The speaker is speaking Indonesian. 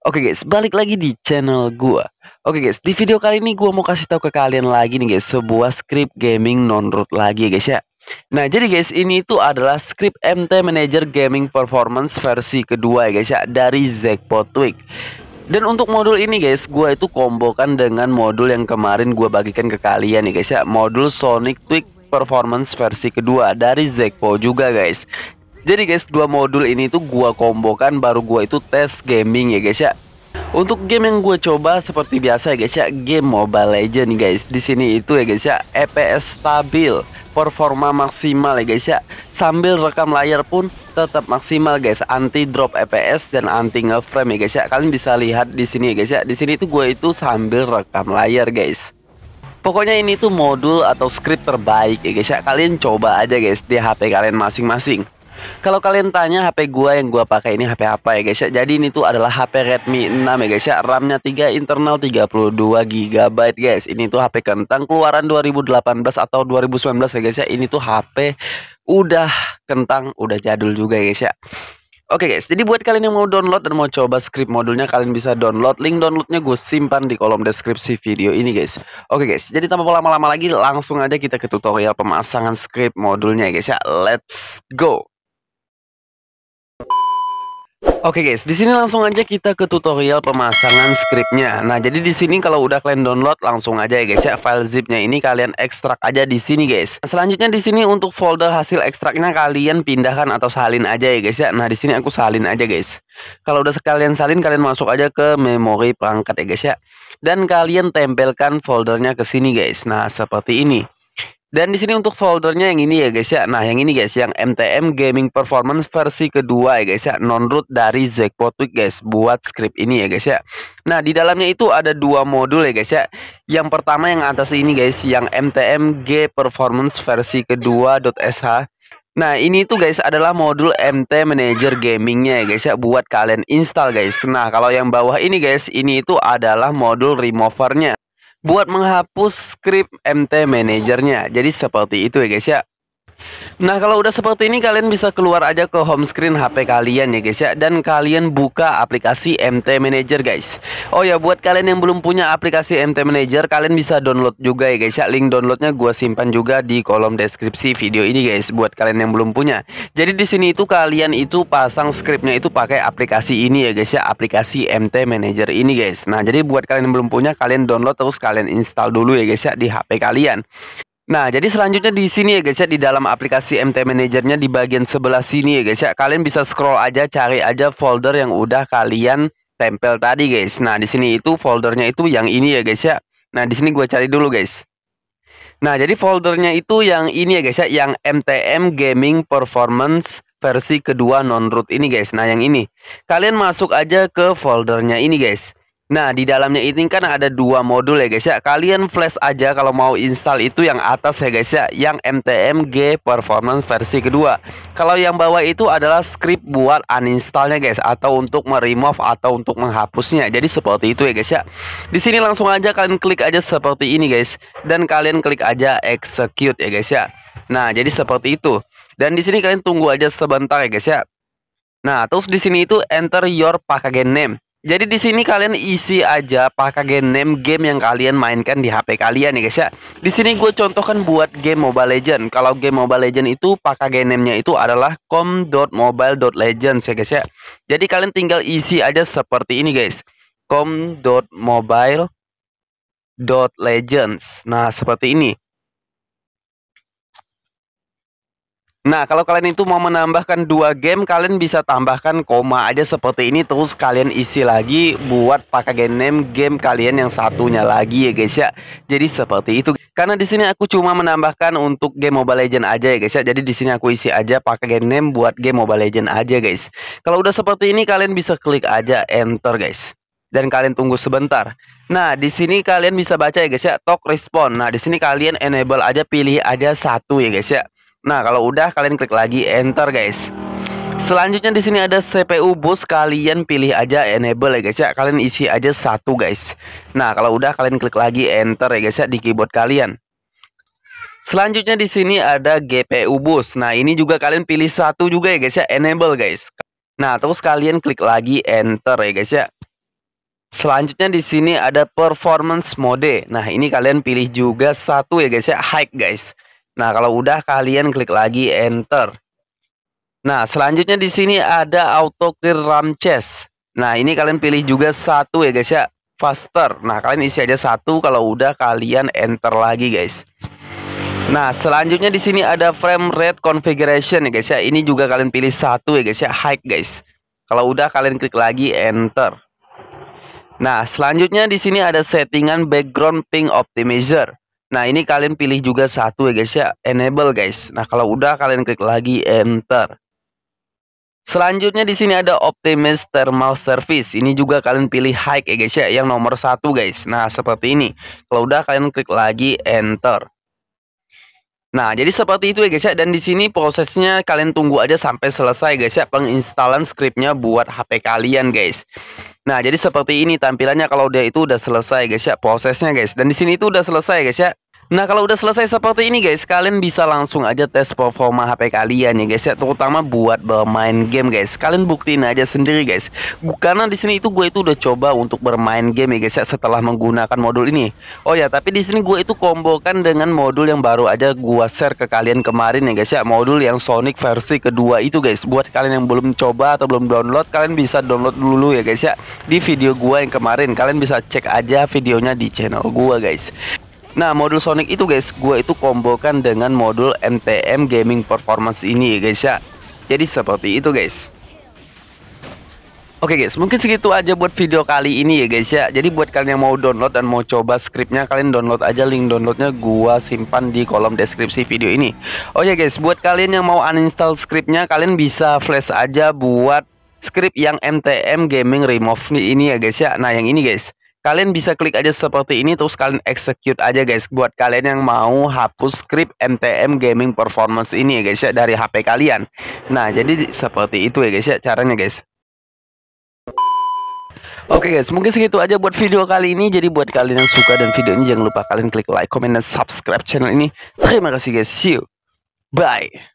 Oke okay guys, balik lagi di channel gua. Oke okay guys, di video kali ini gua mau kasih tahu ke kalian lagi nih guys, sebuah script gaming non-root lagi ya guys ya. Nah, jadi guys, ini itu adalah script MT Manager Gaming Performance versi kedua ya guys ya dari Zekpot Tweak. Dan untuk modul ini guys, gue itu kombokan dengan modul yang kemarin gue bagikan ke kalian ya guys ya Modul Sonic Tweak Performance versi kedua dari Zekpo juga guys jadi guys, dua modul ini tuh gua kombokan baru gua itu tes gaming ya guys ya. Untuk game yang gue coba seperti biasa ya guys ya, game Mobile Legend guys. Di sini itu ya guys ya, fps e stabil, performa maksimal ya guys ya. Sambil rekam layar pun tetap maksimal guys, anti drop fps e dan anti ngeframe ya guys ya. Kalian bisa lihat di sini ya guys ya. Di sini itu gue itu sambil rekam layar guys. Pokoknya ini tuh modul atau script terbaik ya guys ya. Kalian coba aja guys di HP kalian masing-masing. Kalau kalian tanya HP gua yang gua pakai ini HP apa ya guys ya? Jadi ini tuh adalah HP Redmi 6 ya guys ya. RAM-nya 3 internal 32 GB guys. Ini tuh HP kentang keluaran 2018 atau 2019 ya guys ya. Ini tuh HP udah kentang, udah jadul juga ya guys ya. Oke okay guys, jadi buat kalian yang mau download dan mau coba script modulnya kalian bisa download. Link downloadnya gue simpan di kolom deskripsi video ini guys. Oke okay guys, jadi tanpa lama-lama lagi langsung aja kita ke tutorial pemasangan script modulnya ya guys ya. Let's go! Oke okay guys, di sini langsung aja kita ke tutorial pemasangan scriptnya. Nah, jadi di sini kalau udah kalian download langsung aja ya guys ya file zipnya ini kalian ekstrak aja di sini guys. Nah, selanjutnya di sini untuk folder hasil ekstraknya kalian pindahkan atau salin aja ya guys ya. Nah, di sini aku salin aja guys. Kalau udah sekalian salin kalian masuk aja ke memori perangkat ya guys ya. Dan kalian tempelkan foldernya ke sini guys. Nah, seperti ini. Dan di sini untuk foldernya yang ini ya guys ya. Nah, yang ini guys yang MTM Gaming Performance versi kedua ya guys ya, non-root dari Zekpot Week guys buat script ini ya guys ya. Nah, di dalamnya itu ada dua modul ya guys ya. Yang pertama yang atas ini guys yang MTM G Performance versi kedua .sh Nah ini tuh guys adalah modul MT Manager Gamingnya ya guys ya buat kalian install guys. Nah kalau yang bawah ini guys ini itu adalah modul removernya buat menghapus script MT manajernya. Jadi seperti itu ya guys ya. Nah kalau udah seperti ini kalian bisa keluar aja ke home screen HP kalian ya guys ya Dan kalian buka aplikasi MT Manager guys Oh ya buat kalian yang belum punya aplikasi MT Manager Kalian bisa download juga ya guys ya Link downloadnya gue simpan juga di kolom deskripsi video ini guys Buat kalian yang belum punya Jadi di sini itu kalian itu pasang scriptnya itu pakai aplikasi ini ya guys ya Aplikasi MT Manager ini guys Nah jadi buat kalian yang belum punya kalian download terus kalian install dulu ya guys ya di HP kalian Nah, jadi selanjutnya di sini ya guys ya di dalam aplikasi MT Manager-nya di bagian sebelah sini ya guys ya. Kalian bisa scroll aja cari aja folder yang udah kalian tempel tadi guys. Nah, di sini itu foldernya itu yang ini ya guys ya. Nah, di sini gua cari dulu guys. Nah, jadi foldernya itu yang ini ya guys ya, yang MTM Gaming Performance versi kedua non-root ini guys. Nah, yang ini. Kalian masuk aja ke foldernya ini guys. Nah, di dalamnya ini kan ada dua modul ya guys ya. Kalian flash aja kalau mau install itu yang atas ya guys ya, yang MTMG performance versi kedua. Kalau yang bawah itu adalah script buat uninstallnya guys atau untuk meremove atau untuk menghapusnya. Jadi seperti itu ya guys ya. Di sini langsung aja kalian klik aja seperti ini guys dan kalian klik aja execute ya guys ya. Nah, jadi seperti itu. Dan di sini kalian tunggu aja sebentar ya guys ya. Nah, terus di sini itu enter your package name. Jadi di sini kalian isi aja pakai name game yang kalian mainkan di HP kalian ya guys ya. Di sini gue contohkan buat game Mobile Legend. Kalau game Mobile Legend itu pakai name-nya itu adalah com.mobile.legends ya guys ya. Jadi kalian tinggal isi aja seperti ini guys. com.mobile.legends. Nah, seperti ini. Nah, kalau kalian itu mau menambahkan dua game, kalian bisa tambahkan koma aja seperti ini terus kalian isi lagi buat pakai game name game kalian yang satunya lagi ya guys ya. Jadi seperti itu. Karena di sini aku cuma menambahkan untuk game Mobile Legend aja ya guys ya. Jadi di sini aku isi aja pakai game name buat game Mobile Legend aja guys. Kalau udah seperti ini kalian bisa klik aja enter guys dan kalian tunggu sebentar. Nah, di sini kalian bisa baca ya guys ya, talk respond. Nah, di sini kalian enable aja pilih aja satu ya guys ya. Nah, kalau udah kalian klik lagi enter guys. Selanjutnya di sini ada CPU bus, kalian pilih aja enable ya guys ya. Kalian isi aja satu guys. Nah, kalau udah kalian klik lagi enter ya guys ya di keyboard kalian. Selanjutnya di sini ada GPU bus. Nah, ini juga kalian pilih satu juga ya guys ya, enable guys. Nah, terus kalian klik lagi enter ya guys ya. Selanjutnya di sini ada performance mode. Nah, ini kalian pilih juga satu ya guys ya, high guys. Nah, kalau udah kalian klik lagi enter. Nah, selanjutnya di sini ada auto clear RAM chest. Nah, ini kalian pilih juga satu ya guys ya, faster. Nah, kalian isi aja satu kalau udah kalian enter lagi guys. Nah, selanjutnya di sini ada frame rate configuration ya guys ya. Ini juga kalian pilih satu ya guys ya, high guys. Kalau udah kalian klik lagi enter. Nah, selanjutnya di sini ada settingan background ping optimizer. Nah ini kalian pilih juga satu ya guys ya enable guys. Nah kalau udah kalian klik lagi enter. Selanjutnya di sini ada Optimus Thermal Service. Ini juga kalian pilih high ya guys ya yang nomor satu guys. Nah seperti ini. Kalau udah kalian klik lagi enter. Nah, jadi seperti itu ya guys ya. Dan di sini prosesnya kalian tunggu aja sampai selesai guys ya penginstalan scriptnya buat HP kalian guys. Nah, jadi seperti ini tampilannya kalau dia itu udah selesai guys ya prosesnya guys. Dan di sini itu udah selesai guys ya. Nah kalau udah selesai seperti ini guys Kalian bisa langsung aja tes performa HP kalian ya guys ya Terutama buat bermain game guys Kalian buktiin aja sendiri guys Karena di sini itu gue itu udah coba untuk bermain game ya guys ya Setelah menggunakan modul ini Oh ya tapi di sini gue itu kombokan dengan modul yang baru aja gue share ke kalian kemarin ya guys ya Modul yang Sonic versi kedua itu guys Buat kalian yang belum coba atau belum download Kalian bisa download dulu ya guys ya Di video gue yang kemarin Kalian bisa cek aja videonya di channel gue guys Nah, modul Sonic itu guys, gue itu kombokan dengan modul MTM Gaming Performance ini ya guys ya. Jadi seperti itu guys. Oke okay guys, mungkin segitu aja buat video kali ini ya guys ya. Jadi buat kalian yang mau download dan mau coba scriptnya, kalian download aja link downloadnya gua simpan di kolom deskripsi video ini. Oh ya yeah guys, buat kalian yang mau uninstall scriptnya, kalian bisa flash aja buat script yang MTM Gaming Remove ini ya guys ya. Nah yang ini guys. Kalian bisa klik aja seperti ini terus kalian execute aja guys buat kalian yang mau hapus script MTM gaming performance ini ya guys ya dari HP kalian. Nah, jadi seperti itu ya guys ya caranya guys. Oke okay guys, mungkin segitu aja buat video kali ini. Jadi buat kalian yang suka dan video ini jangan lupa kalian klik like, comment dan subscribe channel ini. Terima kasih guys. See you. Bye.